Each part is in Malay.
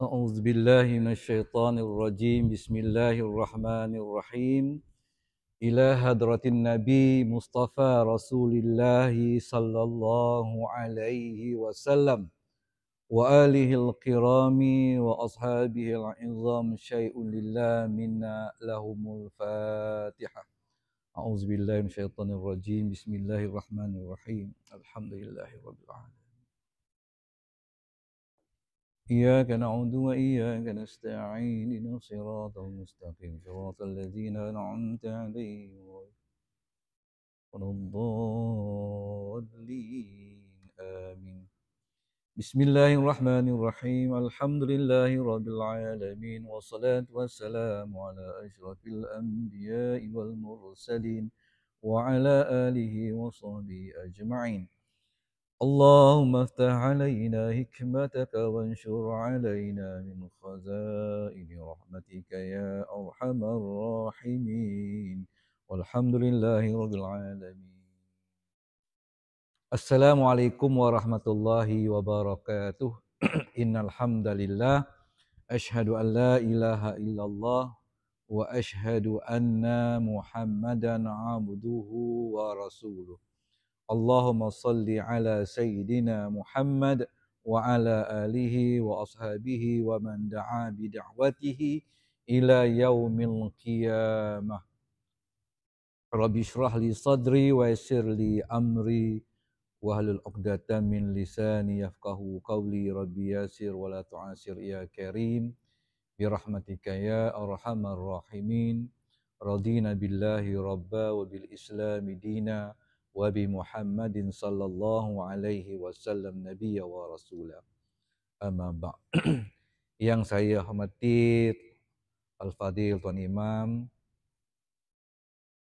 أعوذ بالله من الشيطان الرجيم بسم الله الرحمن الرحيم إلى هدرة النبي مصطفى رسول الله صلى الله عليه وسلم وآله الكرام وأصحابه العظام شيء لله منا لهم الفاتحة أعوذ بالله من الشيطان الرجيم بسم الله الرحمن الرحيم الحمد لله رب العالمين إياك نعبد وإياك نستعين إن صراط المستقيم صراط الذين أنعمت عليهم ولا الضالين آمين بسم الله الرحمن الرحيم الحمد لله رب العالمين والصلاة والسلام على أشرف الأنبياء والمرسلين وعلى آله وصحبه أجمعين اللهم افتح علينا حكمتك وانشر علينا من خزائن رحمتك يا أرحم الراحمين والحمد لله رب العالمين السلام عليكم ورحمة الله وبركاته إن الحمد لله أشهد أن لا إله إلا الله وأشهد أن محمدا عبده ورسوله اللهم صل على سيدنا محمد وعلى آله وأصحابه ومن دعا بدعوته إلى يوم القيامة رب اشرح لي صدري ويسر لي أمري وهل العقدة من لساني يفقه قولي ربي ياسر ولا تعاسر يا كريم برحمتك يا أرحم الراحمين رضينا بالله ربا وبالإسلام دينا Muhammadin. Sallallahu alaihi wasallam وسلم wa ورسولا أما بعد yang saya hormati Al-Fadil Tuan Imam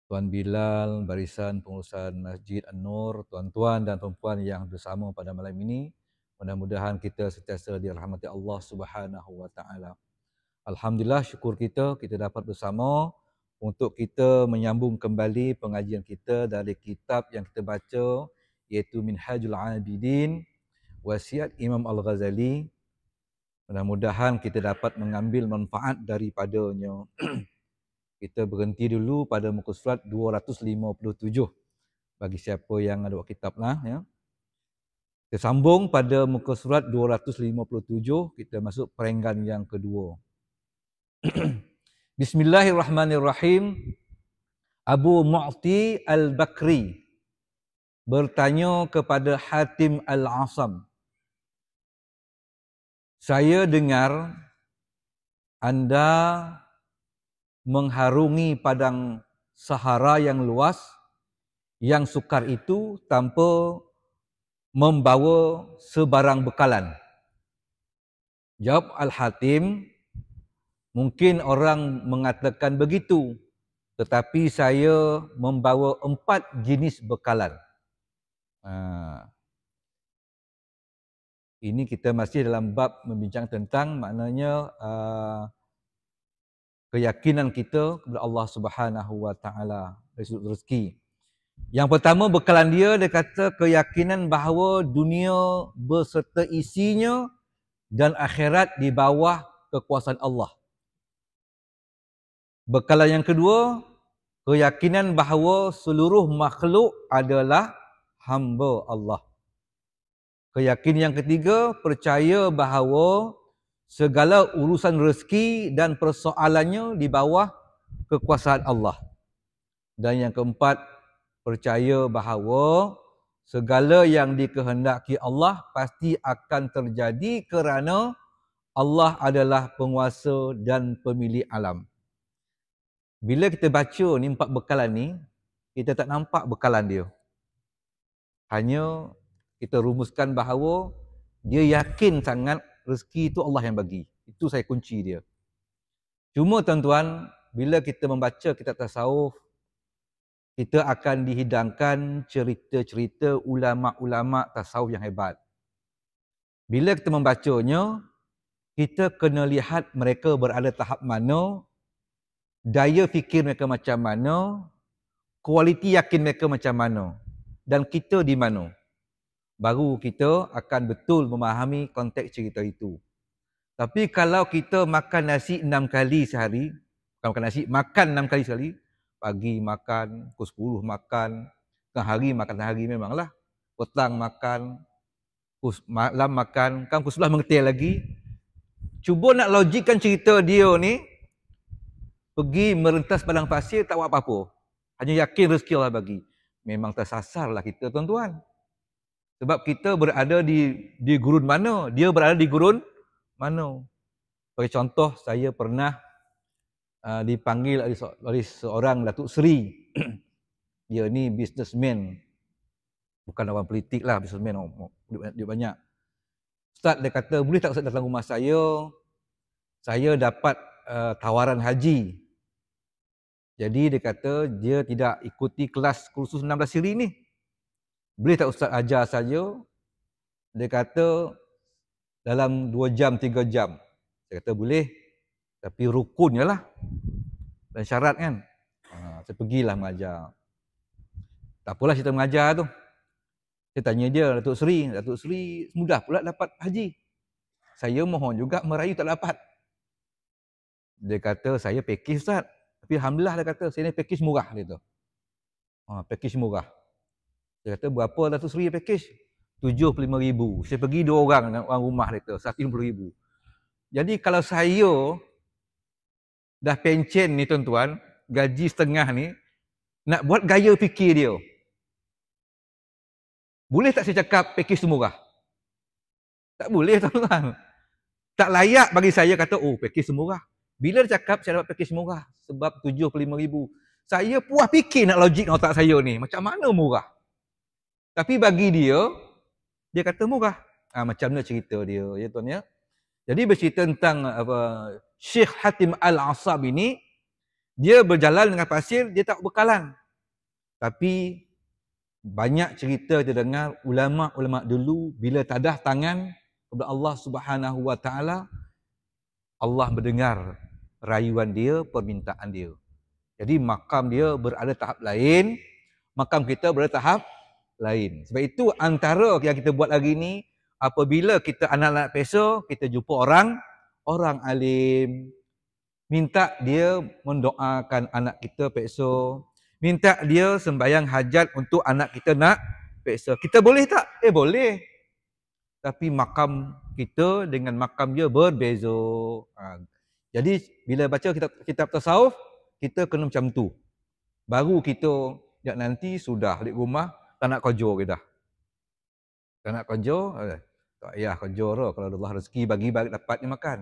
Tuan Bilal Barisan Pengurusan Masjid An-Nur Tuan-tuan dan perempuan yang bersama pada malam ini mudah-mudahan kita sentiasa dirahmati Allah Subhanahu wa taala Alhamdulillah syukur kita kita dapat bersama untuk kita menyambung kembali pengajian kita dari kitab yang kita baca iaitu Minhajul Abidin Wasiat Imam Al-Ghazali mudah-mudahan kita dapat mengambil manfaat daripadanya kita berhenti dulu pada muka surat 257 bagi siapa yang ada kitab lah ya kita sambung pada muka surat 257 kita masuk perenggan yang kedua Bismillahirrahmanirrahim. Abu Mu'ti Al-Bakri bertanya kepada Hatim Al-Asam. Saya dengar anda mengharungi padang sahara yang luas, yang sukar itu tanpa membawa sebarang bekalan. Jawab Al-Hatim, Mungkin orang mengatakan begitu, tetapi saya membawa empat jenis bekalan. Ha. Ini kita masih dalam bab membincang tentang maknanya uh, keyakinan kita kepada Allah Subhanahu Wa Taala rezeki. Yang pertama bekalan dia dia kata keyakinan bahawa dunia beserta isinya dan akhirat di bawah kekuasaan Allah. Bekalan yang kedua, keyakinan bahawa seluruh makhluk adalah hamba Allah. Keyakinan yang ketiga, percaya bahawa segala urusan rezeki dan persoalannya di bawah kekuasaan Allah. Dan yang keempat, percaya bahawa segala yang dikehendaki Allah pasti akan terjadi kerana Allah adalah penguasa dan pemilik alam bila kita baca ni empat bekalan ni, kita tak nampak bekalan dia. Hanya kita rumuskan bahawa dia yakin sangat rezeki itu Allah yang bagi. Itu saya kunci dia. Cuma tuan-tuan, bila kita membaca kitab tasawuf, kita akan dihidangkan cerita-cerita ulama-ulama tasawuf yang hebat. Bila kita membacanya, kita kena lihat mereka berada tahap mana daya fikir mereka macam mana, kualiti yakin mereka macam mana dan kita di mana. Baru kita akan betul memahami konteks cerita itu. Tapi kalau kita makan nasi enam kali sehari, bukan makan nasi, makan enam kali sehari, pagi makan, pukul sepuluh makan, tengah hari makan tengah hari memanglah, petang makan, pukul malam makan, kan pukul sebelah mengetih lagi. Cuba nak logikkan cerita dia ni, pergi merentas padang pasir tak buat apa-apa. Hanya yakin rezeki Allah bagi. Memang tersasarlah kita tuan-tuan. Sebab kita berada di di gurun mana? Dia berada di gurun mana? Bagi contoh, saya pernah uh, dipanggil oleh, oleh seorang Datuk Seri. dia ni businessman. Bukan orang politik lah, businessman. Oh, oh, dia, dia banyak. Ustaz, dia kata, boleh tak Ustaz datang rumah saya? Saya dapat uh, tawaran haji. Jadi dia kata dia tidak ikuti kelas kursus 16 siri ni. Boleh tak Ustaz ajar saja? Dia kata dalam 2 jam, 3 jam. Dia kata boleh. Tapi rukun rukunnya lah. Dan syarat kan. Ha, saya pergilah mengajar. Tak apalah cerita mengajar tu. Saya tanya dia, Datuk Seri. Datuk Seri mudah pula dapat haji. Saya mohon juga merayu tak dapat. Dia kata saya pekis Ustaz. Tapi Alhamdulillah dia kata, sini ni package murah dia tu. Ha, package murah. Dia kata, berapa Datuk Seri package? RM75,000. Saya pergi dua orang orang rumah dia tu, RM150,000. Jadi kalau saya dah pencen ni tuan-tuan, gaji setengah ni, nak buat gaya fikir dia. Boleh tak saya cakap package tu murah? Tak boleh tuan-tuan. Tak layak bagi saya kata, oh package tu murah. Bila dia cakap saya dapat pakej murah sebab RM75,000. Saya puas fikir nak logik dengan otak saya ni. Macam mana murah? Tapi bagi dia, dia kata murah. Ha, macam mana cerita dia, ya tuan ya. Jadi bercerita tentang apa, Syekh Hatim Al-Asab ini, dia berjalan dengan pasir, dia tak berkalan. Tapi banyak cerita kita dengar ulama-ulama dulu bila tadah tangan kepada Allah Subhanahu Wa Taala Allah mendengar rayuan dia, permintaan dia. Jadi makam dia berada tahap lain, makam kita berada tahap lain. Sebab itu antara yang kita buat lagi ni, apabila kita anak-anak peso, kita jumpa orang, orang alim. Minta dia mendoakan anak kita peso. Minta dia sembayang hajat untuk anak kita nak peso. Kita boleh tak? Eh boleh. Tapi makam kita dengan makam dia berbeza. Ha. Jadi bila baca kitab, kitab tasawuf, kita kena macam tu. Baru kita ya, nanti sudah di rumah, tak nak kerja kita. Tak nak kerja, eh, tak payah kerja lah. Kalau Allah rezeki bagi, bagi dapatnya makan.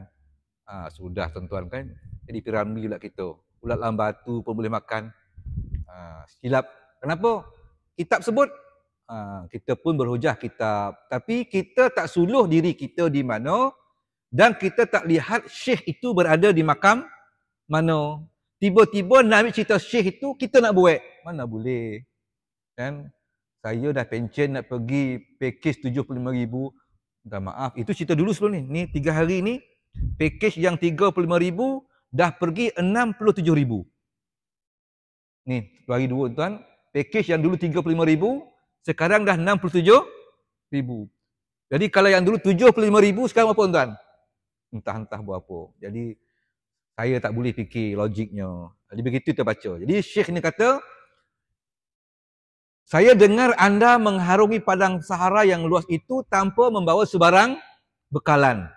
ha, sudah tuan-tuan kan. Jadi piramid pula kita. Ulat lam batu pun boleh makan. Ha, silap. Kenapa? Kitab sebut. Ha, kita pun berhujah kitab. Tapi kita tak suluh diri kita di mana dan kita tak lihat syekh itu berada di makam mana tiba-tiba nak ambil cerita syekh itu kita nak buat mana boleh Dan saya dah pencen nak pergi pakej 75000 dah maaf itu cerita dulu sebelum ni ni tiga hari ni pakej yang 35000 dah pergi 67000 ni hari dua tuan pakej yang dulu 35000 sekarang dah 67000 jadi kalau yang dulu 75000 sekarang apa tuan entah-entah buat apa. Jadi saya tak boleh fikir logiknya. Jadi begitu baca. Jadi Syekh ni kata saya dengar anda mengharungi padang sahara yang luas itu tanpa membawa sebarang bekalan.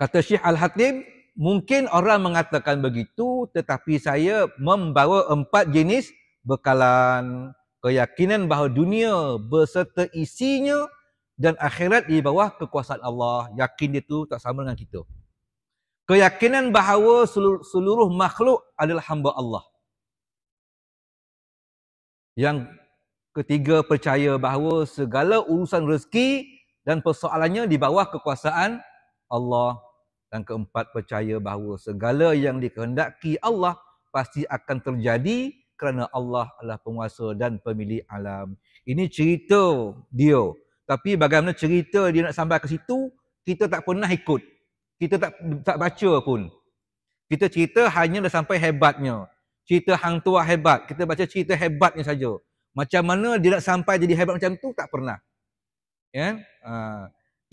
Kata Syekh Al-Hatib, mungkin orang mengatakan begitu tetapi saya membawa empat jenis bekalan. Keyakinan bahawa dunia beserta isinya dan akhirat di bawah kekuasaan Allah. Yakin dia tu tak sama dengan kita. Keyakinan bahawa seluruh, seluruh makhluk adalah hamba Allah. Yang ketiga percaya bahawa segala urusan rezeki dan persoalannya di bawah kekuasaan Allah. Dan keempat percaya bahawa segala yang dikehendaki Allah pasti akan terjadi kerana Allah adalah penguasa dan pemilik alam. Ini cerita dia tapi bagaimana cerita dia nak sampai ke situ, kita tak pernah ikut. Kita tak tak baca pun. Kita cerita hanya dah sampai hebatnya. Cerita hang tua hebat. Kita baca cerita hebatnya saja. Macam mana dia nak sampai jadi hebat macam tu, tak pernah. Ya? Yeah? Ha. Uh,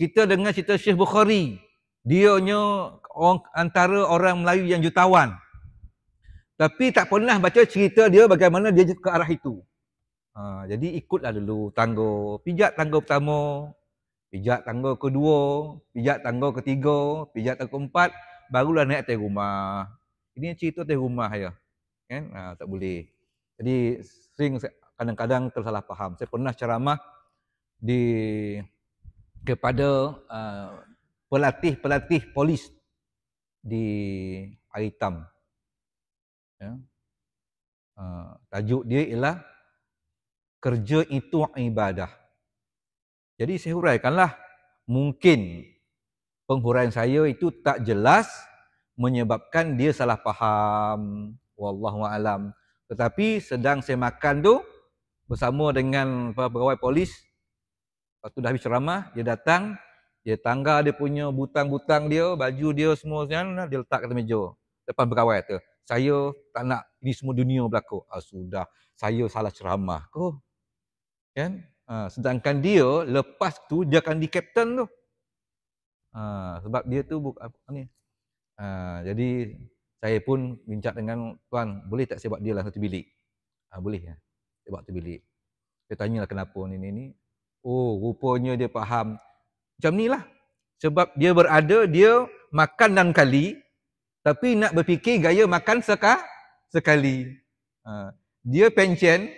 kita dengar cerita Syekh Bukhari. Dianya orang, antara orang Melayu yang jutawan. Tapi tak pernah baca cerita dia bagaimana dia ke arah itu. Ha, jadi ikutlah dulu tangga. Pijak tangga pertama, pijak tangga kedua, pijak tangga ketiga, pijak tangga keempat, barulah naik atas rumah. Ini cerita atas rumah ya. Kan? Ha, tak boleh. Jadi sering kadang-kadang tersalah faham. Saya pernah ceramah di kepada uh, pelatih-pelatih polis di Aritam. Ya. Uh, tajuk dia ialah kerja itu ibadah. Jadi saya huraikanlah mungkin penghuraian saya itu tak jelas menyebabkan dia salah faham. Wallahu alam. Tetapi sedang saya makan tu bersama dengan pegawai polis lepas tu dah habis ceramah dia datang dia tangga dia punya butang-butang dia, baju dia semua kan, dia letak kat meja. Depan pegawai tu. Saya tak nak ini semua dunia berlaku. Ah, sudah. Saya salah ceramah. Oh, Kan? Ha, sedangkan dia lepas tu dia akan di captain tu. Ha, sebab dia tu buka ni. Ha, jadi saya pun bincang dengan tuan, boleh tak sebab dia lah satu bilik? Ha, boleh ya. sebab tu satu bilik. Saya tanyalah kenapa ni ni ni. Oh, rupanya dia faham. Macam ni lah. Sebab dia berada, dia makan enam kali. Tapi nak berfikir gaya makan seka, sekali. Ha. Dia pencen,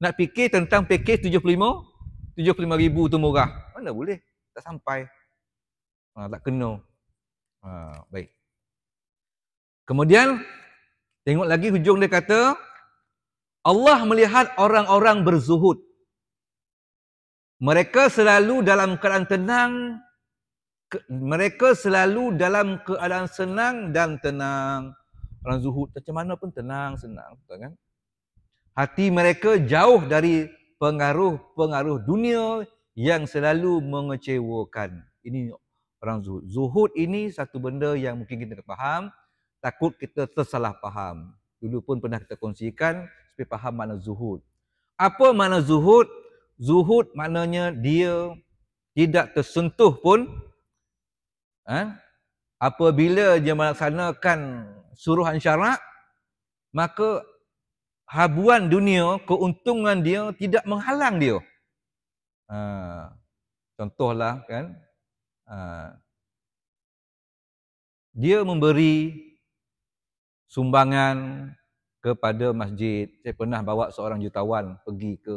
nak fikir tentang pakej 75 75 ribu tu murah mana boleh tak sampai ha, tak kena ha, baik kemudian tengok lagi hujung dia kata Allah melihat orang-orang berzuhud mereka selalu dalam keadaan tenang ke, mereka selalu dalam keadaan senang dan tenang orang zuhud macam mana pun tenang senang kan hati mereka jauh dari pengaruh-pengaruh dunia yang selalu mengecewakan. Ini orang zuhud. Zuhud ini satu benda yang mungkin kita tak faham, takut kita tersalah faham. Dulu pun pernah kita kongsikan supaya faham makna zuhud. Apa makna zuhud? Zuhud maknanya dia tidak tersentuh pun ha? apabila dia melaksanakan suruhan syarak maka habuan dunia, keuntungan dia tidak menghalang dia. Ha, contohlah kan, ha, dia memberi sumbangan kepada masjid. Saya pernah bawa seorang jutawan pergi ke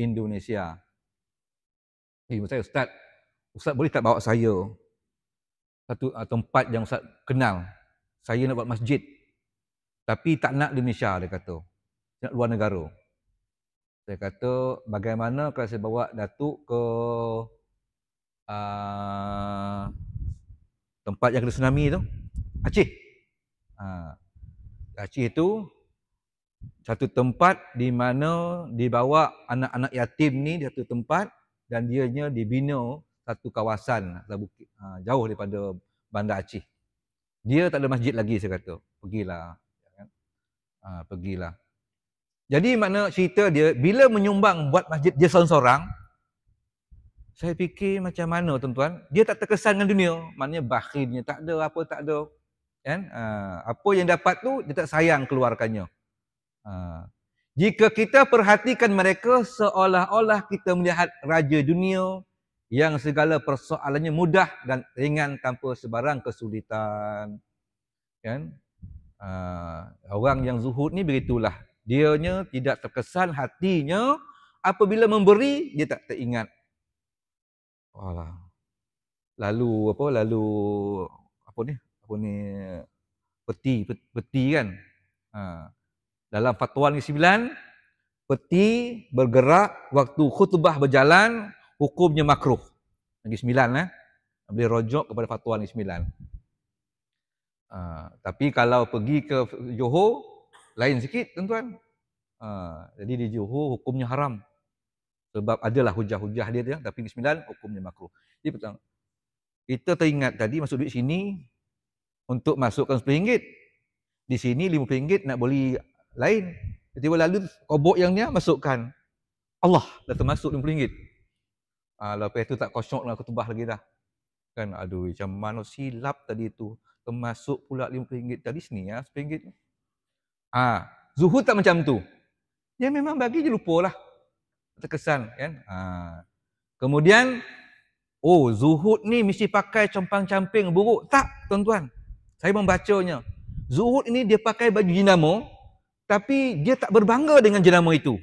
Indonesia. Eh, saya ustaz, ustaz boleh tak bawa saya satu ah, tempat yang ustaz kenal? Saya nak buat masjid. Tapi tak nak di Malaysia, dia kata nak luar negara. Saya kata bagaimana kalau saya bawa Datuk ke uh, tempat yang kena tsunami tu? Aceh. Uh, Aceh tu satu tempat di mana dibawa anak-anak yatim ni di satu tempat dan dianya dibina satu kawasan ha, jauh daripada bandar Aceh. Dia tak ada masjid lagi saya kata. Pergilah. Ya kan? Ha, pergilah. Jadi makna cerita dia, bila menyumbang buat masjid dia seorang-seorang, saya fikir macam mana tuan-tuan, dia tak terkesan dengan dunia. Maknanya bakhirnya tak ada, apa tak ada. Kan? Uh, apa yang dapat tu, dia tak sayang keluarkannya. Uh, jika kita perhatikan mereka seolah-olah kita melihat raja dunia yang segala persoalannya mudah dan ringan tanpa sebarang kesulitan. Kan? Uh, orang yang zuhud ni begitulah Dianya tidak terkesan hatinya apabila memberi dia tak teringat. Walah. Lalu apa lalu apa ni? Apa ni peti peti, peti kan? Ha. Dalam fatwa ni sembilan peti bergerak waktu khutbah berjalan hukumnya makruh. Lagi sembilan eh. Boleh rojok kepada fatwa ni sembilan. Ha. tapi kalau pergi ke Johor lain sikit tuan-tuan. Ha, jadi di Johor hukumnya haram. Sebab adalah hujah-hujah dia dia ya. tapi di sembilan hukumnya makruh. Jadi pertama kita teringat tadi masuk duit sini untuk masukkan RM10. Di sini RM50 nak beli lain. jadi tiba lalu kobok yang ni masukkan. Allah dah termasuk RM50. Ha, lepas itu tak kosong nak lah, ketubah lagi dah. Kan aduh macam mana silap tadi itu. Termasuk pula RM50 tadi sini ya RM10. Ha, zuhud tak macam tu. Ya memang bagi je lupalah. Terkesan kan. Ha. Kemudian oh zuhud ni mesti pakai compang-camping buruk. Tak, tuan-tuan. Saya membacanya. Zuhud ini dia pakai baju jinamo, tapi dia tak berbangga dengan jenama itu.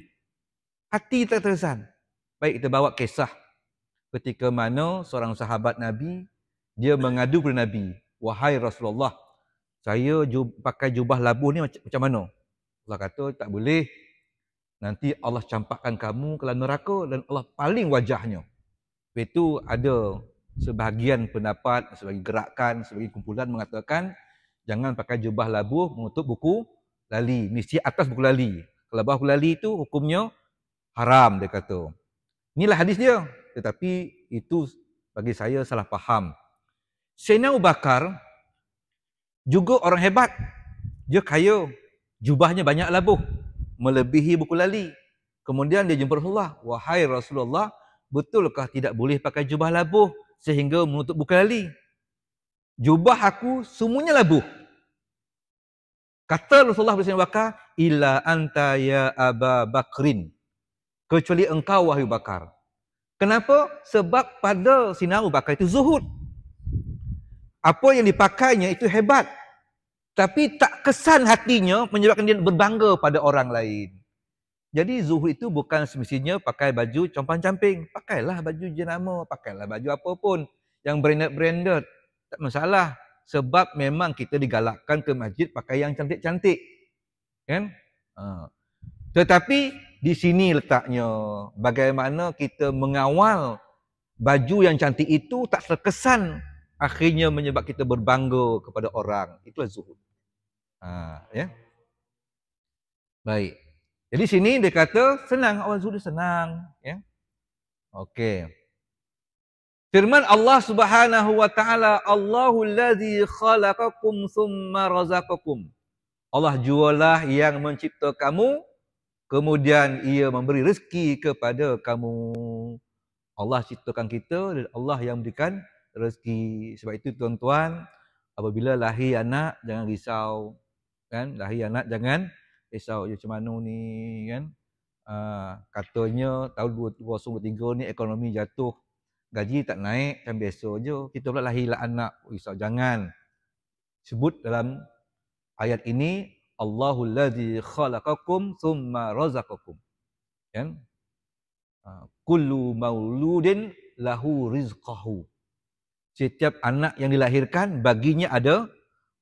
Hati tak terkesan. Baik kita bawa kisah ketika mana seorang sahabat Nabi dia mengadu kepada Nabi, "Wahai Rasulullah, saya jub, pakai jubah labuh ni macam, macam mana? Allah kata, tak boleh. Nanti Allah campakkan kamu ke dalam neraka dan Allah paling wajahnya. Lepas itu ada sebahagian pendapat, sebagai gerakan, sebagai kumpulan mengatakan jangan pakai jubah labuh mengutuk buku lali. Mesti atas buku lali. Kalau bawah buku lali itu hukumnya haram dia kata. Inilah hadis dia. Tetapi itu bagi saya salah faham. Sayyidina Abu Bakar juga orang hebat. Dia kaya. Jubahnya banyak labuh. Melebihi buku lali. Kemudian dia jumpa Rasulullah. Wahai Rasulullah, betulkah tidak boleh pakai jubah labuh sehingga menutup buku lali? Jubah aku semuanya labuh. Kata Rasulullah bersama Bakar, Ila anta ya Aba Bakrin. Kecuali engkau, Wahyu Bakar. Kenapa? Sebab pada sinar Bakar itu zuhud apa yang dipakainya itu hebat. Tapi tak kesan hatinya menyebabkan dia berbangga pada orang lain. Jadi zuhud itu bukan semestinya pakai baju compang-camping. Pakailah baju jenama, pakailah baju apa pun yang branded-branded. Tak masalah. Sebab memang kita digalakkan ke masjid pakai yang cantik-cantik. Kan? Ha. Tetapi di sini letaknya bagaimana kita mengawal baju yang cantik itu tak terkesan akhirnya menyebab kita berbangga kepada orang. Itulah zuhud. Ha, ya. Baik. Jadi sini dia kata senang awal zuhud senang, ya. Okey. Firman Allah Subhanahu wa taala, Allahu allazi khalaqakum thumma razaqakum. Allah jualah yang mencipta kamu kemudian ia memberi rezeki kepada kamu. Allah ciptakan kita dan Allah yang berikan rezeki. Sebab itu tuan-tuan, apabila lahir anak jangan risau kan lahir anak jangan risau macam mana ni kan uh, katanya tahun 2023 ni ekonomi jatuh gaji tak naik macam kan? biasa je kita pula lahirlah anak risau jangan sebut dalam ayat ini Allahul ladzi khalaqakum thumma razaqakum kan uh, kullu mauludin lahu rizqahu setiap anak yang dilahirkan baginya ada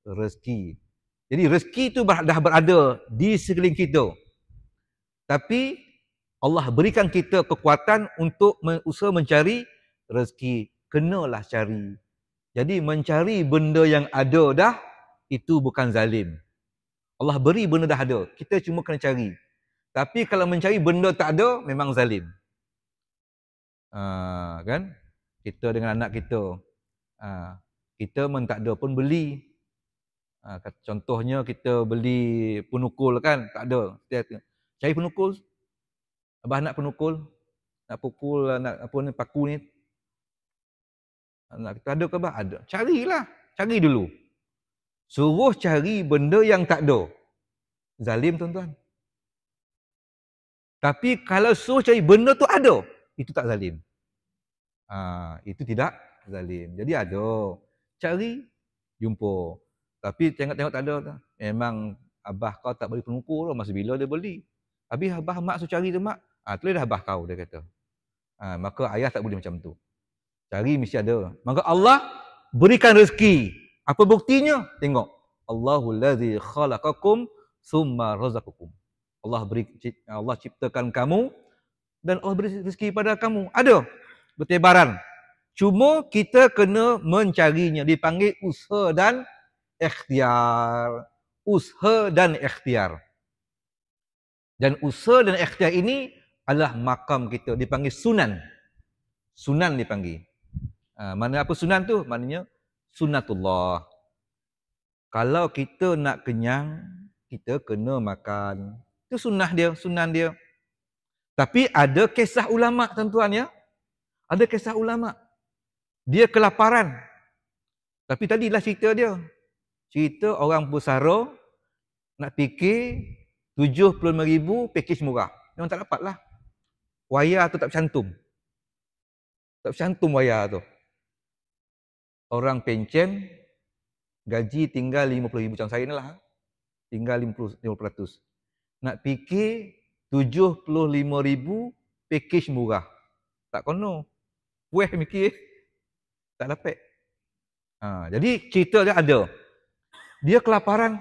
rezeki. Jadi rezeki itu dah berada di sekeliling kita. Tapi Allah berikan kita kekuatan untuk usaha mencari rezeki. Kenalah cari. Jadi mencari benda yang ada dah itu bukan zalim. Allah beri benda dah ada. Kita cuma kena cari. Tapi kalau mencari benda tak ada, memang zalim. Uh, kan? Kita dengan anak kita. Ha, kita pun tak ada pun beli. Ha, contohnya kita beli penukul kan, tak ada. Kita cari penukul. Abah nak penukul. Nak pukul, nak apa ni, paku ni. Nak kita ada ke abah? Ada. Carilah. Cari dulu. Suruh cari benda yang tak ada. Zalim tuan-tuan. Tapi kalau suruh cari benda tu ada, itu tak zalim. Ha, itu tidak zalim. Jadi ada. Cari, jumpa. Tapi tengok-tengok tak ada. Memang Abah kau tak boleh pengukur masa bila dia beli. Habis Abah mak suruh cari tu mak. Ha, tu dah Abah kau, dia kata. Ha, maka ayah tak boleh macam tu. Cari mesti ada. Maka Allah berikan rezeki. Apa buktinya? Tengok. Allahu lazi khalaqakum summa razaqakum. Allah beri Allah ciptakan kamu dan Allah beri rezeki pada kamu. Ada bertebaran. Cuma kita kena mencarinya. Dipanggil usaha dan ikhtiar. Usaha dan ikhtiar. Dan usaha dan ikhtiar ini adalah makam kita. Dipanggil sunan. Sunan dipanggil. Ha, mana apa sunan tu? Maknanya sunatullah. Kalau kita nak kenyang, kita kena makan. Itu sunnah dia, sunan dia. Tapi ada kisah ulama' tuan-tuan ya. Ada kisah ulama' Dia kelaparan. Tapi tadilah cerita dia. Cerita orang pusara nak fikir 75 ribu pakej murah. Memang tak dapat lah. Wayar tu tak bercantum. Tak bercantum wayar tu. Orang pencen, gaji tinggal lima puluh ribu macam saya ni lah. Tinggal 50, 50%. Nak fikir lima ribu pakej murah. Tak kono. Weh mikir tak dapat. Ha, jadi cerita dia ada. Dia kelaparan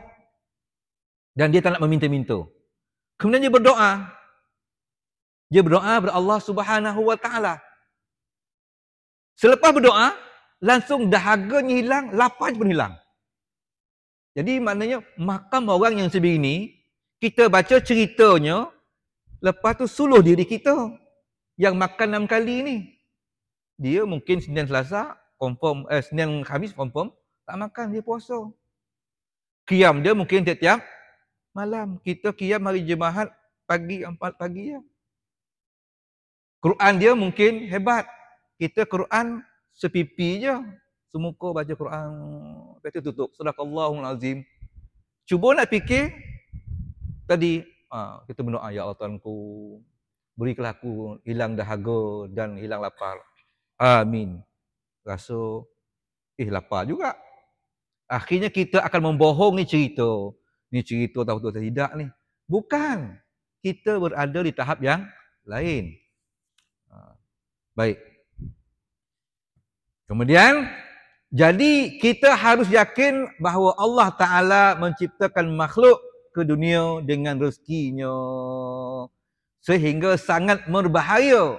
dan dia tak nak meminta-minta. Kemudian dia berdoa. Dia berdoa kepada Allah Subhanahu Wa Taala. Selepas berdoa, langsung dahaganya hilang, lapar pun hilang. Jadi maknanya makam orang yang sebegini, kita baca ceritanya, lepas tu suluh diri kita yang makan enam kali ni. Dia mungkin Senin Selasa, confirm eh, Senin Khamis confirm tak makan dia puasa. Kiam dia mungkin tiap-tiap malam. Kita kiam hari Jumaat pagi empat pagi ya. Quran dia mungkin hebat. Kita Quran sepipi je. Semuka baca Quran. Lepas tu tutup. Sadaqallahul azim. Cuba nak fikir. Tadi ha, kita berdoa, Ya Allah Tuhanku. Berikanlah aku hilang dahaga dan hilang lapar. Amin rasa eh lapar juga. Akhirnya kita akan membohongi cerita. Ni cerita tahu tu tidak ni. Bukan. Kita berada di tahap yang lain. Ha, baik. Kemudian jadi kita harus yakin bahawa Allah Taala menciptakan makhluk ke dunia dengan rezekinya sehingga sangat berbahaya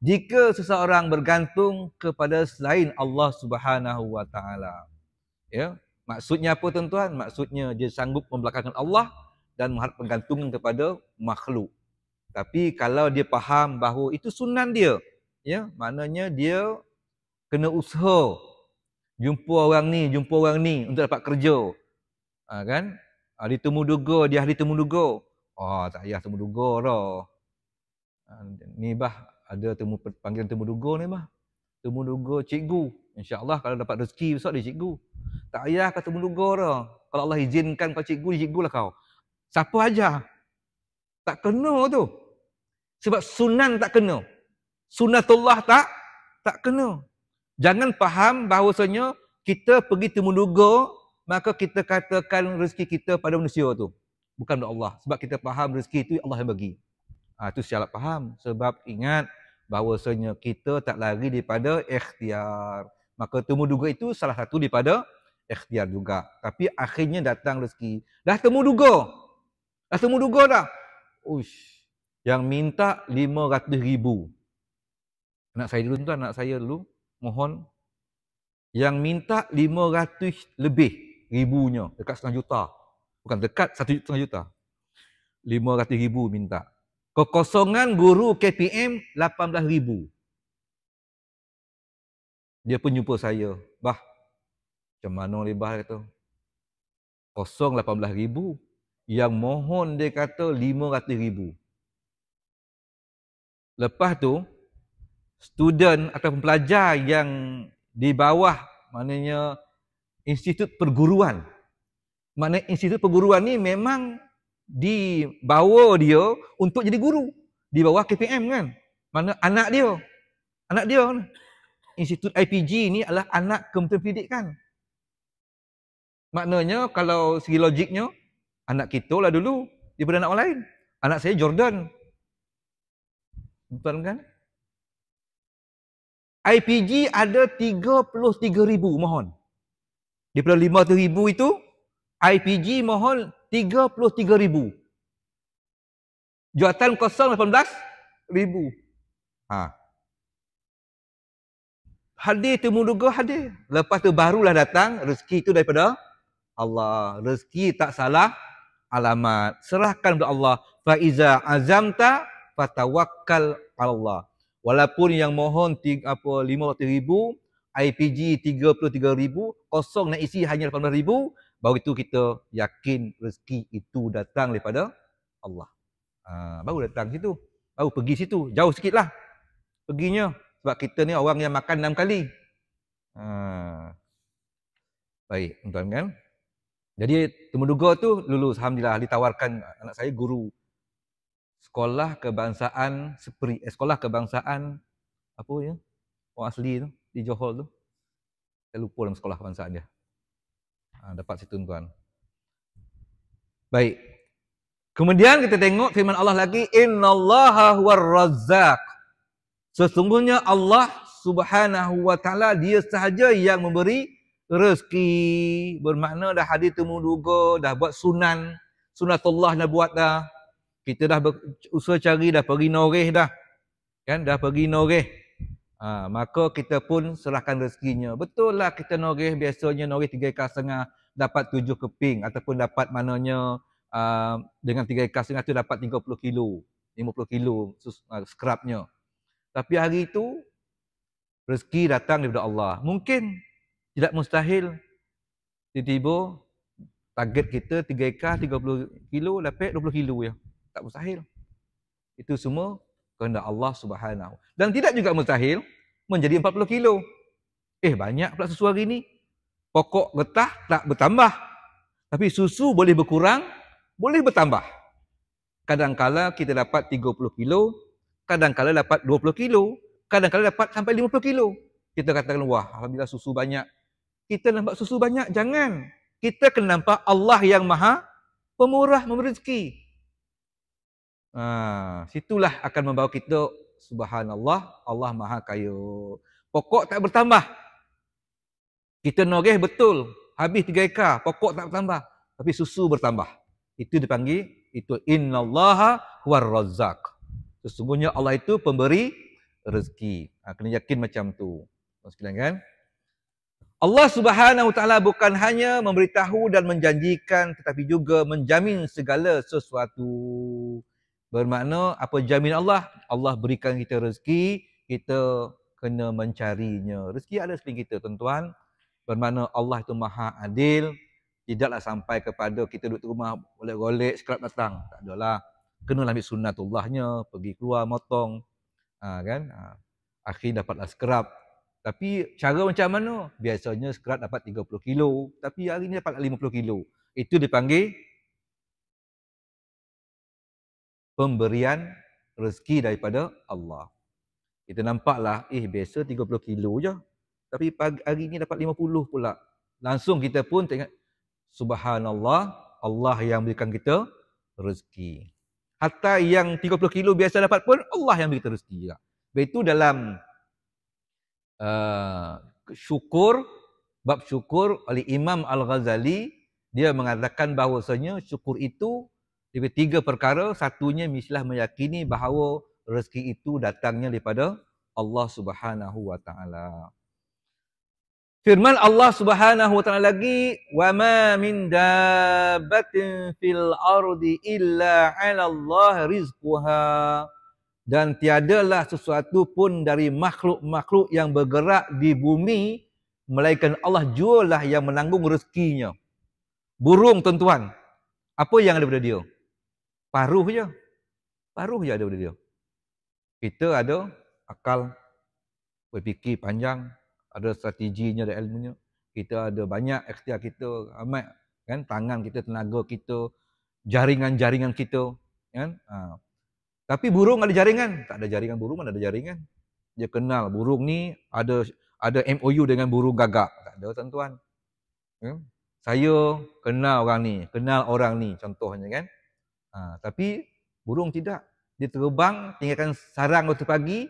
jika seseorang bergantung kepada selain Allah Subhanahu wa taala. Ya, maksudnya apa tuan-tuan? Maksudnya dia sanggup membelakangkan Allah dan mengharap penggantungan kepada makhluk. Tapi kalau dia faham bahawa itu sunan dia, ya, maknanya dia kena usaha jumpa orang ni, jumpa orang ni untuk dapat kerja. Ha, kan? Ahli temuduga, dia ahli temuduga. Oh, ah, tak payah temuduga dah. Ha, ni bah ada temu panggilan temu dugur ni mah. Temu dugur cikgu. Insya-Allah kalau dapat rezeki besok dia cikgu. Tak payah kata temu dugur dah. Kalau Allah izinkan kau cikgu, cikgu lah kau. Siapa aja? Tak kena tu. Sebab sunan tak kena. Sunatullah tak tak kena. Jangan faham bahawasanya kita pergi temu dugur, maka kita katakan rezeki kita pada manusia tu. Bukan Allah. Sebab kita faham rezeki itu Allah yang bagi. Ha, ah, itu salah faham. Sebab ingat, bahawasanya kita tak lari daripada ikhtiar. Maka temu duga itu salah satu daripada ikhtiar juga. Tapi akhirnya datang rezeki. Dah temu duga. Dah temu duga dah. Uish. Yang minta lima ratus ribu. Anak saya dulu tu, anak saya dulu. Mohon. Yang minta lima ratus lebih ribunya. Dekat setengah juta. Bukan dekat, satu setengah juta. Lima ratus ribu minta. Kekosongan guru KPM 18,000. Dia pun jumpa saya. Bah, macam mana ni bah kata? Kosong 18,000. Yang mohon dia kata 500,000. Lepas tu, student atau pelajar yang di bawah maknanya institut perguruan. Maknanya institut perguruan ni memang dibawa dia untuk jadi guru di bawah KPM kan. Mana anak dia. Anak dia. Kan. Institut IPG ni adalah anak Kementerian Pendidikan. Maknanya kalau segi logiknya, anak kita lah dulu daripada anak orang lain. Anak saya Jordan. Betul kan? IPG ada 33,000 mohon. Daripada 500,000 itu, IPG mohon 33 ribu. Jawatan kosong 18 ribu. Ha. Hadir temuduga hadir. Lepas tu barulah datang rezeki itu daripada Allah. Rezeki tak salah alamat. Serahkan kepada Allah. Fa'iza azamta fatawakkal Allah. Walaupun yang mohon tiga, apa, 500 ribu, IPG 33 ribu, kosong nak isi hanya 18 ribu, Baru itu kita yakin rezeki itu datang daripada Allah. Ha, baru datang situ. Baru pergi situ. Jauh sikit lah. Perginya. Sebab kita ni orang yang makan enam kali. Ha. Baik. Tuan kan? Jadi temuduga tu lulus. Alhamdulillah ditawarkan anak saya guru sekolah kebangsaan seperi eh, sekolah kebangsaan apa ya orang asli tu di Johor tu saya lupa nama sekolah kebangsaan dia Ha, dapat saya tuntun. Baik. Kemudian kita tengok firman Allah lagi innallaha huwar razzaq. Sesungguhnya Allah Subhanahu wa taala dia sahaja yang memberi rezeki. Bermakna dah hadis temu duga, dah buat sunan, sunatullah dah buat dah. Kita dah usaha cari dah pergi noreh dah. Kan dah pergi noreh. Ha, maka kita pun serahkan rezekinya. Betul lah kita norih biasanya norih tiga ekar setengah dapat tujuh keping ataupun dapat mananya uh, dengan tiga ekar setengah tu dapat puluh kilo, lima puluh kilo uh, ha, scrubnya. Tapi hari itu rezeki datang daripada Allah. Mungkin tidak mustahil tiba-tiba target kita tiga ekar puluh kilo dapat puluh kilo ya. Tak mustahil. Itu semua kehendak Allah Subhanahu. Dan tidak juga mustahil menjadi 40 kilo. Eh banyak pula susu hari ini. Pokok getah tak bertambah. Tapi susu boleh berkurang, boleh bertambah. Kadang-kala kita dapat 30 kilo, kadang-kala dapat 20 kilo, kadang-kala dapat sampai 50 kilo. Kita katakan, wah Alhamdulillah susu banyak. Kita nampak susu banyak, jangan. Kita kena nampak Allah yang maha pemurah memberi rezeki. Ha, situlah akan membawa kita subhanallah Allah maha kaya. Pokok tak bertambah. Kita noreh betul. Habis tiga ekar, pokok tak bertambah. Tapi susu bertambah. Itu dipanggil, itu innallaha huwar razzaq. Sesungguhnya Allah itu pemberi rezeki. Ha, kena yakin macam tu. Sekian kan? Allah Subhanahu Wa Taala bukan hanya memberitahu dan menjanjikan tetapi juga menjamin segala sesuatu. Bermakna apa jamin Allah? Allah berikan kita rezeki, kita kena mencarinya. Rezeki ada sekeliling kita, tuan-tuan. Bermakna Allah itu maha adil. Tidaklah sampai kepada kita duduk di rumah, boleh golek sekelap datang. Tak adalah. Kena ambil sunatullahnya, pergi keluar, motong. Ha, kan? Ha. Akhirnya dapatlah sekerap. Tapi cara macam mana? Biasanya sekerap dapat 30 kilo. Tapi hari ini dapat 50 kilo. Itu dipanggil pemberian rezeki daripada Allah. Kita nampaklah, eh biasa 30 kilo je. Tapi hari ni dapat 50 pula. Langsung kita pun tengok, subhanallah, Allah yang berikan kita rezeki. Hatta yang 30 kilo biasa dapat pun, Allah yang berikan rezeki juga. Sebab itu dalam uh, syukur, bab syukur oleh Imam Al-Ghazali, dia mengatakan bahawasanya syukur itu Tiga, tiga perkara, satunya mislah meyakini bahawa rezeki itu datangnya daripada Allah Subhanahu wa taala. Firman Allah Subhanahu wa taala lagi, "Wa ma min dabbatin fil ardi illa 'ala Allah rizquha." Dan tiadalah sesuatu pun dari makhluk-makhluk yang bergerak di bumi melainkan Allah jualah yang menanggung rezekinya. Burung tuan-tuan, apa yang ada pada dia? paruh je. Paruh je ada benda dia. Kita ada akal, berfikir panjang, ada strateginya, ada ilmunya. Kita ada banyak ekstia kita, amat kan tangan kita, tenaga kita, jaringan-jaringan kita, kan? Ha. Tapi burung ada jaringan, tak ada jaringan burung mana ada jaringan? Dia kenal burung ni ada ada MOU dengan burung gagak. Tak ada tuan-tuan. Hmm? Saya kenal orang ni, kenal orang ni contohnya kan. Ha, tapi burung tidak. Dia terbang, tinggalkan sarang waktu pagi.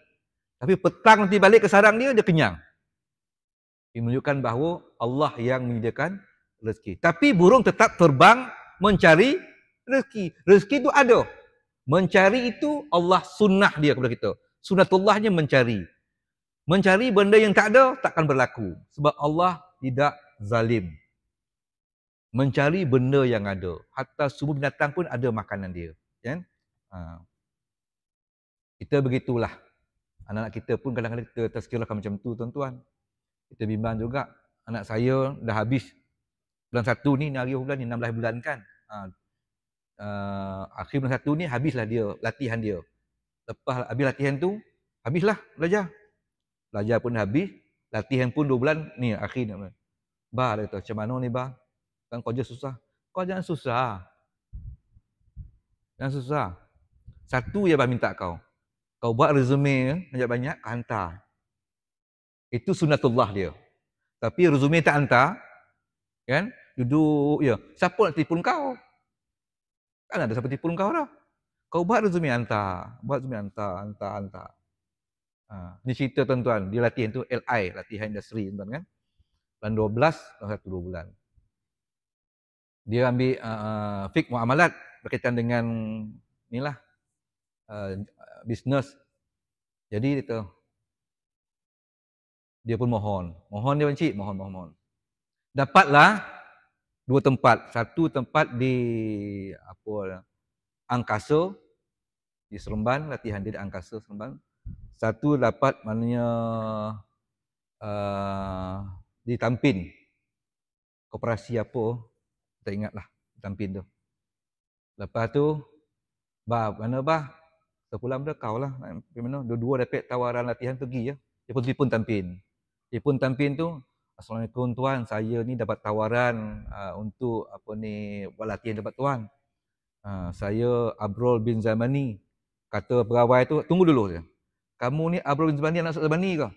Tapi petang nanti balik ke sarang dia, dia kenyang. Ini menunjukkan bahawa Allah yang menyediakan rezeki. Tapi burung tetap terbang mencari rezeki. Rezeki itu ada. Mencari itu Allah sunnah dia kepada kita. Sunatullahnya mencari. Mencari benda yang tak ada, takkan berlaku. Sebab Allah tidak zalim mencari benda yang ada. Hatta semua binatang pun ada makanan dia. Kan? Ha. Kita begitulah. Anak-anak kita pun kadang-kadang kita terskirakan macam tu tuan-tuan. Kita bimbang juga. Anak saya dah habis. Bulan satu ni, ni hari bulan ni, 16 bulan kan. Ha. Uh, akhir bulan satu ni habislah dia, latihan dia. Lepas habis latihan tu, habislah belajar. Belajar pun habis. Latihan pun dua bulan ni akhir ni. Bah, dia kata, macam mana ni bah? kan kerja susah. Kau jangan susah. Jangan susah. Satu yang abang minta kau. Kau buat resume banyak-banyak, kau hantar. Itu sunatullah dia. Tapi resume tak hantar, kan? Duduk, ya. Siapa nak tipu kau? Kan ada siapa tipu kau dah. Kau buat resume hantar. Buat resume hantar, hantar, hantar. Ha. Ini cerita tuan-tuan. Dia latihan tu LI, latihan industri tuan-tuan kan? Bulan 12, tahun 1, 2 bulan dia ambil uh, eh, eh, fik muamalat berkaitan dengan inilah uh, eh, bisnes. Jadi itu dia pun mohon. Mohon dia encik, mohon mohon mohon. Dapatlah dua tempat. Satu tempat di apa angkasa di Seremban latihan dia di angkasa Seremban. Satu dapat maknanya uh, di Tampin. Koperasi apa? Tak ingat lah, pin tu. Lepas tu, bab mana bah? Sepulang dia kau lah. Mana? Dua-dua dapat tawaran latihan pergi ya. Dia pun, dia tampin. Dia pun tampin tu, Assalamualaikum tuan, saya ni dapat tawaran uh, untuk apa ni buat latihan dapat tuan. Uh, saya Abrol bin Zamani. Kata pegawai tu, tunggu dulu je. Kamu ni Abrol bin Zamani anak Zamani ke?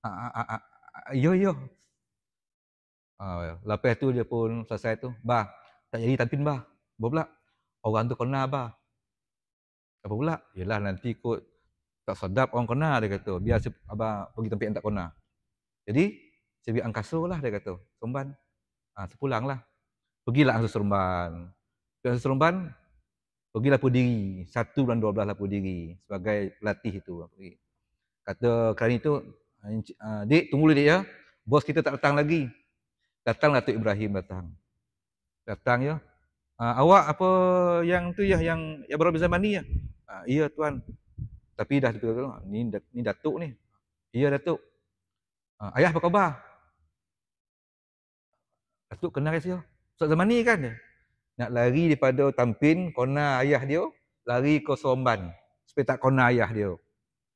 Ah, ya, ya. Ah, ya. lepas tu dia pun selesai tu. Bah, tak jadi tapin bah. Apa pula? Orang tu kena bah. Apa pula? Yelah nanti kot tak sedap orang kena dia kata. Biar si abah pergi tempat yang tak kena. Jadi, saya pergi angkasa lah dia kata. Seremban. Ha, sepulang lah. Pergilah angkasa seremban. Pergi angkasa seremban, pergilah pudiri. Satu bulan dua belas lah pudiri. Sebagai pelatih itu. Kata kerani itu, ah, dik tunggu dulu dik ya. Bos kita tak datang lagi. Datang Datuk Ibrahim datang. Datang ya. Uh, awak apa yang tu ya yang ya baru bisa mandi ya? Uh, iya tuan. Tapi dah dikatakan ni ni Datuk ni. Iya Datuk. Uh, ayah apa khabar? Datuk kenal saya. Ustaz zaman ni kan dia. Nak lari daripada Tampin kona ayah dia, lari ke Seremban supaya tak kona ayah dia.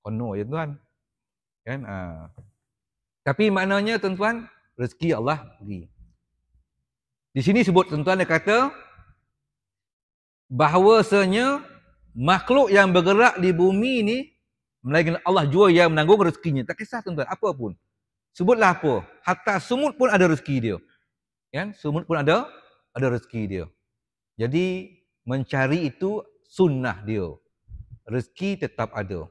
Kono ya tuan. Kan? Uh. Tapi maknanya tuan-tuan, rezeki Allah beri. Di sini sebut tuan-tuan dia kata bahawasanya makhluk yang bergerak di bumi ini melainkan Allah jua yang menanggung rezekinya. Tak kisah tuan-tuan apa pun. Sebutlah apa. Hatta semut pun ada rezeki dia. Kan? Ya, semut pun ada ada rezeki dia. Jadi mencari itu sunnah dia. Rezeki tetap ada.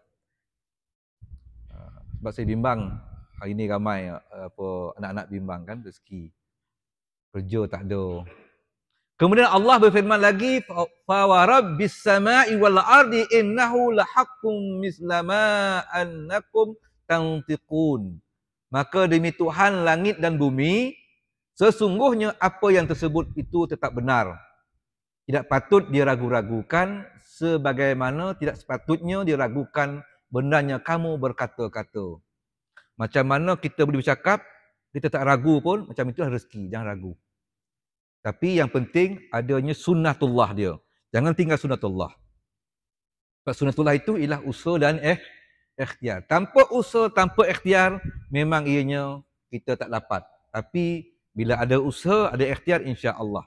Ah, sebab saya bimbang hari ni ramai apa anak-anak bimbang kan rezeki. Kerja tak ada. Kemudian Allah berfirman lagi fa wa rabbis samai wal ardi innahu lahaqqum mislama annakum tantiqun. Maka demi Tuhan langit dan bumi sesungguhnya apa yang tersebut itu tetap benar. Tidak patut diragu-ragukan sebagaimana tidak sepatutnya diragukan benarnya kamu berkata-kata. Macam mana kita boleh bercakap, kita tak ragu pun, macam itulah rezeki, jangan ragu. Tapi yang penting adanya sunnatullah dia. Jangan tinggal sunnatullah. Sebab sunnatullah itu ialah usul dan eh, ikhtiar. Tanpa usul, tanpa ikhtiar, memang ianya kita tak dapat. Tapi bila ada usul, ada ikhtiar, insya Allah.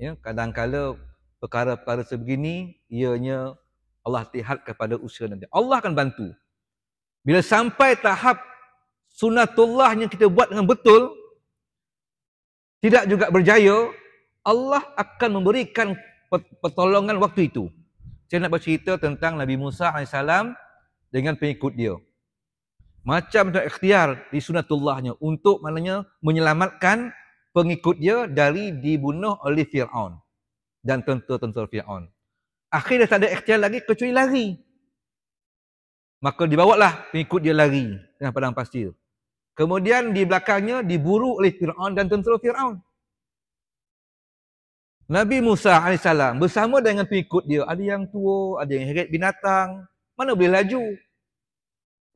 Ya, kadang-kadang perkara-perkara sebegini, ianya Allah lihat kepada usaha nanti. Allah akan bantu. Bila sampai tahap sunatullah yang kita buat dengan betul tidak juga berjaya, Allah akan memberikan pertolongan waktu itu. Saya nak bercerita tentang Nabi Musa AS dengan pengikut dia. Macam tu ikhtiar di sunatullahnya untuk maknanya menyelamatkan pengikut dia dari dibunuh oleh Fir'aun dan tentu-tentu Fir'aun. Akhirnya tak ada ikhtiar lagi kecuali lari. Maka dibawalah pengikut dia lari dengan padang pasir. Kemudian di belakangnya diburu oleh Fir'aun dan tentera Fir'aun. Nabi Musa AS bersama dengan pengikut dia. Ada yang tua, ada yang heret binatang. Mana boleh laju.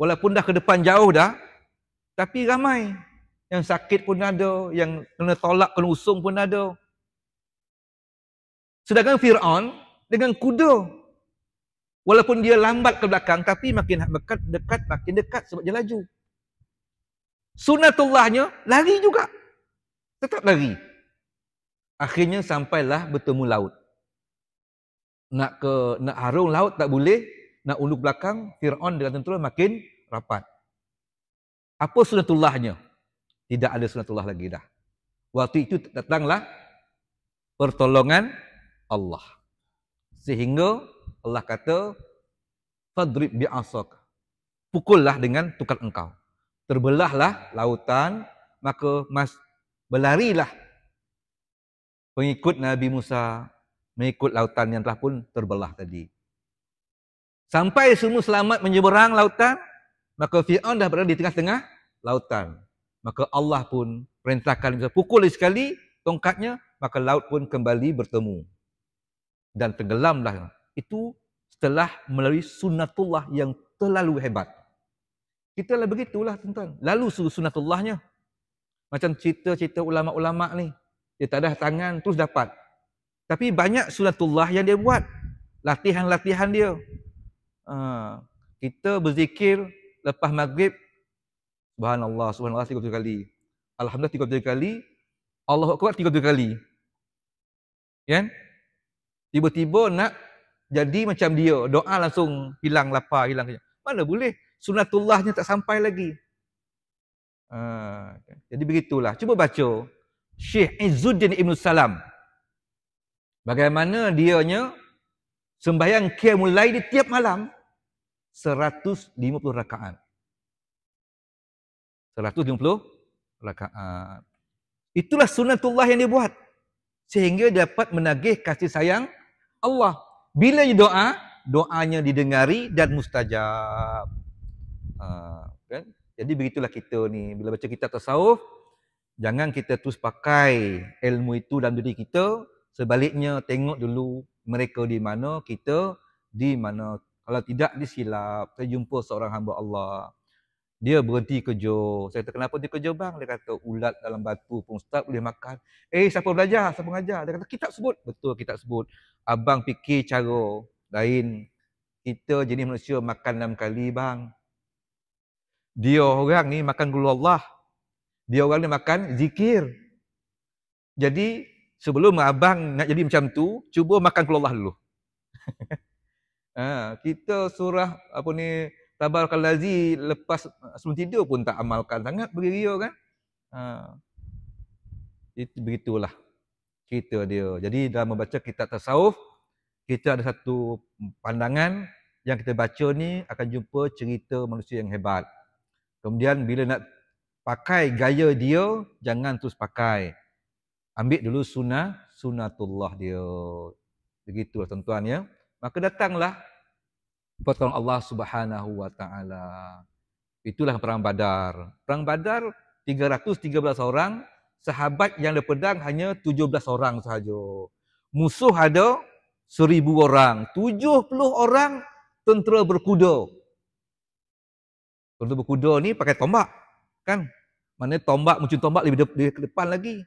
Walaupun dah ke depan jauh dah. Tapi ramai. Yang sakit pun ada. Yang kena tolak, kena usung pun ada. Sedangkan Fir'aun dengan kuda. Walaupun dia lambat ke belakang, tapi makin dekat, dekat makin dekat sebab dia laju sunatullahnya lari juga. Tetap lari. Akhirnya sampailah bertemu laut. Nak ke nak harung laut tak boleh, nak ulu belakang Firaun dengan tentera makin rapat. Apa sunatullahnya? Tidak ada sunatullah lagi dah. Waktu itu datanglah pertolongan Allah. Sehingga Allah kata fadrib bi'asaka. Pukullah dengan tukar engkau terbelahlah lautan, maka mas berlarilah pengikut Nabi Musa mengikut lautan yang telah pun terbelah tadi. Sampai semua selamat menyeberang lautan, maka Fir'aun dah berada di tengah-tengah lautan. Maka Allah pun perintahkan Musa pukul sekali tongkatnya, maka laut pun kembali bertemu. Dan tenggelamlah. Itu setelah melalui sunatullah yang terlalu hebat. Kita lah begitulah tuan-tuan. Lalu sunatullahnya. Macam cerita-cerita ulama-ulama ni. Dia tak ada tangan terus dapat. Tapi banyak sunatullah yang dia buat. Latihan-latihan dia. Uh, kita berzikir lepas maghrib. Allah, subhanallah 30 kali. Alhamdulillah 30 kali. Allah kuat 30 kali. Ya? Tiba-tiba nak jadi macam dia. Doa langsung hilang lapar, hilang Mana boleh? sunatullahnya tak sampai lagi. Ha, kan. jadi begitulah. Cuba baca Syekh Izzuddin Ibn Salam. Bagaimana dianya sembahyang Qiyamul Lail di tiap malam 150 rakaat. 150 rakaat. Itulah sunatullah yang dia buat. Sehingga dapat menagih kasih sayang Allah. Bila dia doa, doanya didengari dan mustajab. Ha, kan? Jadi begitulah kita ni. Bila baca kita tasawuf, jangan kita terus pakai ilmu itu dalam diri kita. Sebaliknya tengok dulu mereka di mana, kita di mana. Kalau tidak disilap, saya jumpa seorang hamba Allah. Dia berhenti kerja. Saya kata, kenapa dia kerja bang? Dia kata, ulat dalam batu pun ustaz boleh makan. Eh, siapa belajar? Siapa mengajar? Dia kata, kita sebut. Betul, kita sebut. Abang fikir cara lain. Kita jenis manusia makan enam kali bang. Dia orang ni makan gula Allah. Dia orang ni makan zikir. Jadi sebelum abang nak jadi macam tu, cuba makan gula Allah dulu. ha, kita surah apa ni Tabar lazi lepas sebelum tidur pun tak amalkan sangat bagi dia kan. Ha. Itu begitulah cerita dia. Jadi dalam membaca kitab tasawuf, kita ada satu pandangan yang kita baca ni akan jumpa cerita manusia yang hebat. Kemudian bila nak pakai gaya dia, jangan terus pakai. Ambil dulu sunnah, sunnatullah dia. Begitulah tuan-tuan ya. Maka datanglah pertolongan Allah Subhanahu wa taala. Itulah perang Badar. Perang Badar 313 orang, sahabat yang ada pedang hanya 17 orang sahaja. Musuh ada 1000 orang, 70 orang tentera berkuda. Tuan-tuan berkuda ni pakai tombak. Kan? Mana tombak, muncul tombak lebih, de- depan lagi.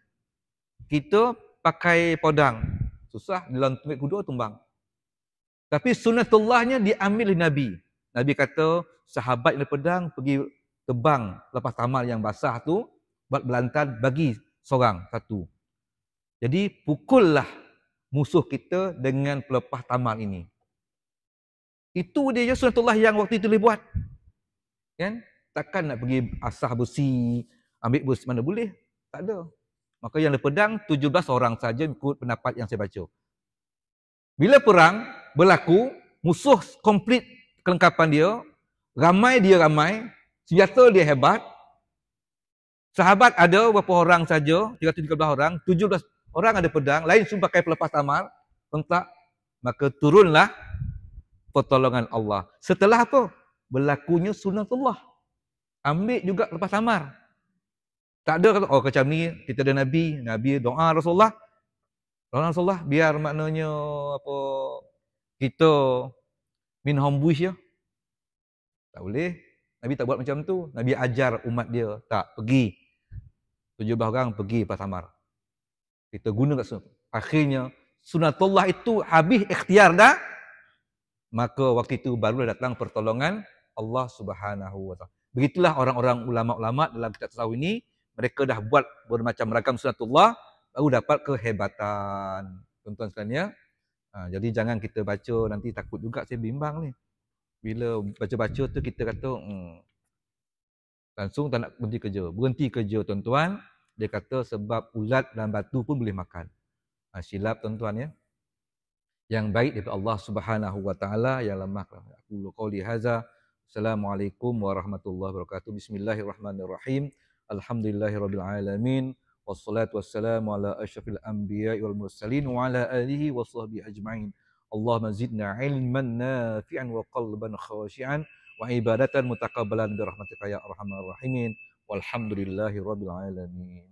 Kita pakai podang. Susah, dalam tumit kuda tumbang. Tapi sunatullahnya diambil oleh Nabi. Nabi kata, sahabat yang ada pedang pergi tebang lepas tamal yang basah tu, buat belantan bagi seorang, satu. Jadi pukullah musuh kita dengan pelepah tamal ini. Itu dia sunatullah yang waktu itu dibuat. buat. Kan? Takkan nak pergi asah busi, ambil busi mana boleh. Tak ada. Maka yang lepedang, 17 orang saja ikut pendapat yang saya baca. Bila perang berlaku, musuh komplit kelengkapan dia, ramai dia ramai, senjata dia hebat, sahabat ada beberapa orang saja, 313 orang, 17 orang ada pedang, lain semua pakai pelepas amal, tentak, maka turunlah pertolongan Allah. Setelah apa? berlakunya sunatullah. Ambil juga lepas samar. Tak ada kata, oh macam ni, kita ada Nabi, Nabi doa Rasulullah. Doa Rasulullah, biar maknanya apa kita min hombus ya. Tak boleh. Nabi tak buat macam tu. Nabi ajar umat dia, tak pergi. Tujuh bahagian orang pergi lepas samar. Kita guna kat sunat. Akhirnya, sunatullah itu habis ikhtiar dah. Maka waktu itu barulah datang pertolongan Allah Subhanahu wa taala. Begitulah orang-orang ulama-ulama dalam kitab tasawuf ini, mereka dah buat bermacam ragam sunatullah baru dapat kehebatan. Tuan-tuan sekalian ya. Ha, jadi jangan kita baca nanti takut juga saya bimbang ni. Bila baca-baca tu kita kata hmm, langsung tak nak berhenti kerja. Berhenti kerja tuan-tuan, dia kata sebab ulat dan batu pun boleh makan. Ha, silap tuan-tuan ya. Yang baik daripada Allah Subhanahu wa taala yang lemah. Aku qauli hadza Assalamualaikum warahmatullahi wabarakatuh. Bismillahirrahmanirrahim. Alhamdulillahirrabbilalamin. Wassalatu wassalamu ala ashrafil anbiya wal mursalin wa ala alihi wa sahbihi ajma'in. Allahumma zidna ilman nafi'an wa qalban khashi'an wa ibadatan mutaqabbalan birahmatika ya arhamar rahimin. Walhamdulillahi rabbil alamin.